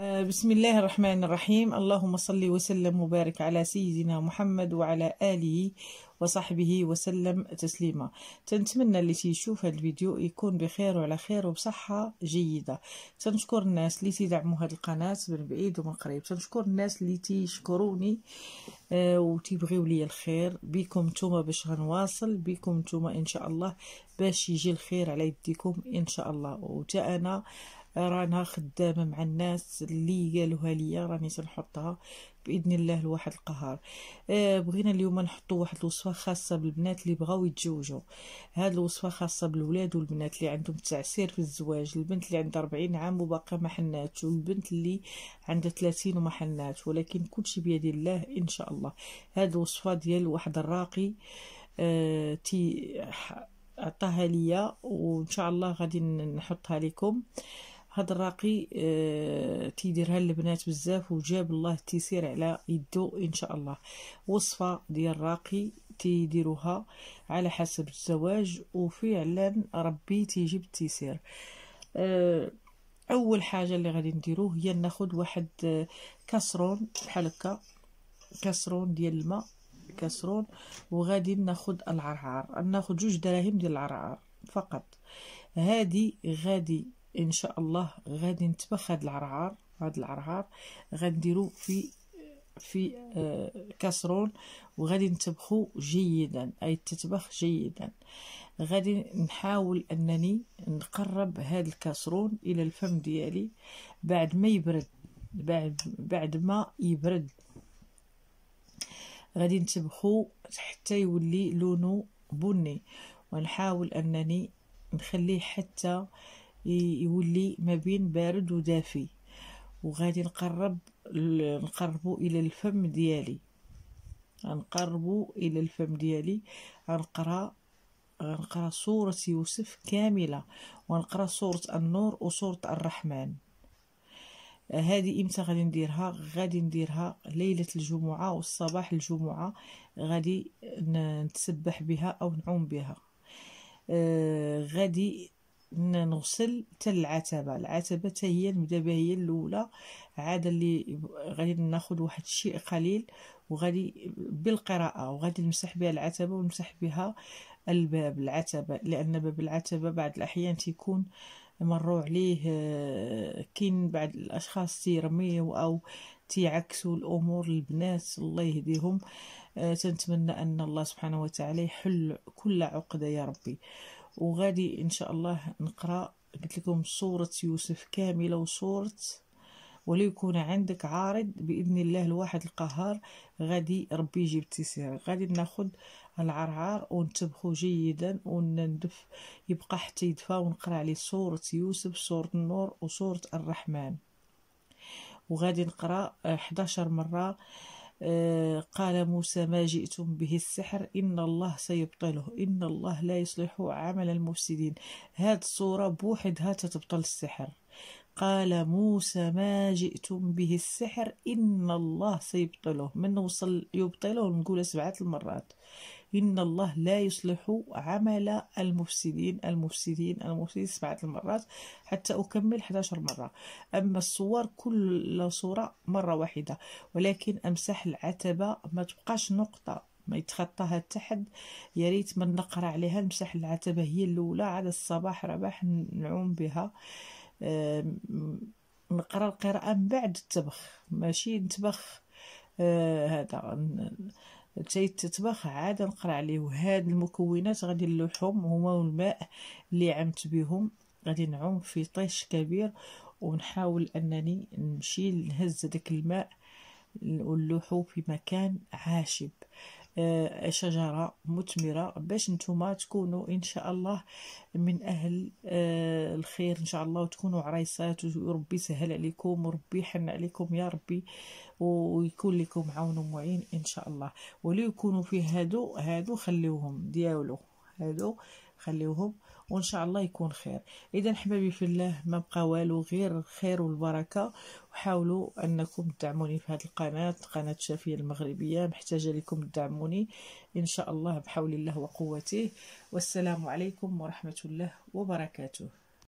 آه، بسم الله الرحمن الرحيم اللهم صل وسلم وبارك على سيدنا محمد وعلى آله وصحبه وسلم تسليما تنتمنى اللي تيشوف هذا الفيديو يكون بخير وعلى خير وبصحة جيدة تنشكر الناس اللي تدعموا هذه القناة من بعيد ومن قريب تنشكر الناس اللي تيشكروني آه وتيبغيو لي الخير بكم نتوما باش غنواصل بكم نتوما ان شاء الله باش يجي الخير على يديكم ان شاء الله وتا انا رانا خدامه مع الناس اللي قالوها ليا راني سنحطها باذن الله لواحد القهار آه، بغينا اليوم نحطوا واحد الوصفه خاصه بالبنات اللي بغاو يتزوجوا هاد الوصفه خاصه بالولاد والبنات اللي عندهم تعسير في الزواج البنت اللي عندها 40 عام وباقا ما حناتش والبنت اللي عندها 30 وما حناتش ولكن كلشي بيد الله ان شاء الله هاد الوصفه ديال واحد الراقي آه تي عطاها ليا وان شاء الله غادي نحطها لكم آه هاد الراقي اه تيديرها البنات بزاف وجاب الله التيسير على يدو ان شاء الله وصفه ديال راقي تيديروها على حسب الزواج وفعلا ربي تيجيب التيسير اه اول حاجه اللي غادي نديروه هي ناخد واحد آه، كاسرون بحال هكا كاسرون ديال الماء كاسرون وغادي ناخد العرعر ناخد جوج دراهم ديال العرعر فقط هادي غادي ان شاء الله غادي نتبخ هاد العرعار هاد العرعار غنديرو في في آه، كاسرون وغادي نتبخو جيدا اي تتبخ جيدا غادي نحاول انني نقرب هاد الكاسرون الى الفم ديالي بعد ما يبرد بعد بعد ما يبرد غادي نتبخو حتى يولي لونه بني ونحاول انني نخليه حتى يولي ما بين بارد ودافي وغادي نقرب نقربو الى الفم ديالي غنقربو الى الفم ديالي غنقرا غنقرا سوره يوسف كامله ونقرا سوره النور وسوره الرحمن هذه امتى غادي نديرها غادي نديرها ليله الجمعه والصباح الجمعه غادي نتسبح بها او نعوم بها آه غادي نغسل حتى العتبه العتبه حتى هي المدابه هي الاولى عاد اللي غادي ناخذ واحد الشيء قليل وغادي بالقراءه وغادي نمسح بها العتبه ونمسح بها الباب العتبه لان باب العتبه بعض الاحيان تيكون مروع عليه آه، كاين بعض الاشخاص تيرميو او تيعكسوا الامور البنات الله يهديهم آه، تنتمنى ان الله سبحانه وتعالى يحل كل عقده يا ربي وغادي ان شاء الله نقرا قلت لكم صوره يوسف كامله وصوره وليكون عندك عارض باذن الله الواحد القهار غادي ربي يجيب التيسير غادي ناخذ العرعار ونتبخو جيدا وندف يبقى حتى يدفى ونقرا عليه صوره يوسف صوره النور وصوره الرحمن وغادي نقرا 11 آه، مره آه، قال موسى ما جئتم به السحر إن الله سيبطله إن الله لا يصلح عمل المفسدين هاد الصورة بوحدها تتبطل السحر قال موسى ما جئتم به السحر إن الله سيبطله من وصل يبطله نقول سبعة المرات إن الله لا يصلح عمل المفسدين المفسدين المفسدين سبعة المرات حتى أكمل 11 مرة أما الصور كل صورة مرة واحدة ولكن أمسح العتبة ما تبقاش نقطة ما يتخطاها التحد ياريت يا ريت نقرا عليها نمسح العتبه هي الاولى على الصباح رباح نعوم بها نقرا القراءه من بعد التبخ ماشي نتبخ آه، هذا تيتطبخ عاد نقرا عليه وهاد المكونات غادي اللحوم هما والماء اللي عمت بهم غادي نعوم في طيش كبير ونحاول انني نمشي نهز داك الماء واللحوم في مكان عاشب آه، شجره مثمره باش نتوما تكونوا ان شاء الله من اهل آه، الخير ان شاء الله وتكونوا عريسات وربي يسهل عليكم وربي يحن عليكم يا ربي ويكون لكم عون ومعين ان شاء الله ولي يكونوا في هادو هادو خليوهم ديالو هادو خليوهم وان شاء الله يكون خير اذا حبايبي في الله ما بقى والو غير الخير والبركه وحاولوا انكم تدعموني في هذه القناه قناه شافيه المغربيه محتاجه لكم تدعموني ان شاء الله بحول الله وقوته والسلام عليكم ورحمه الله وبركاته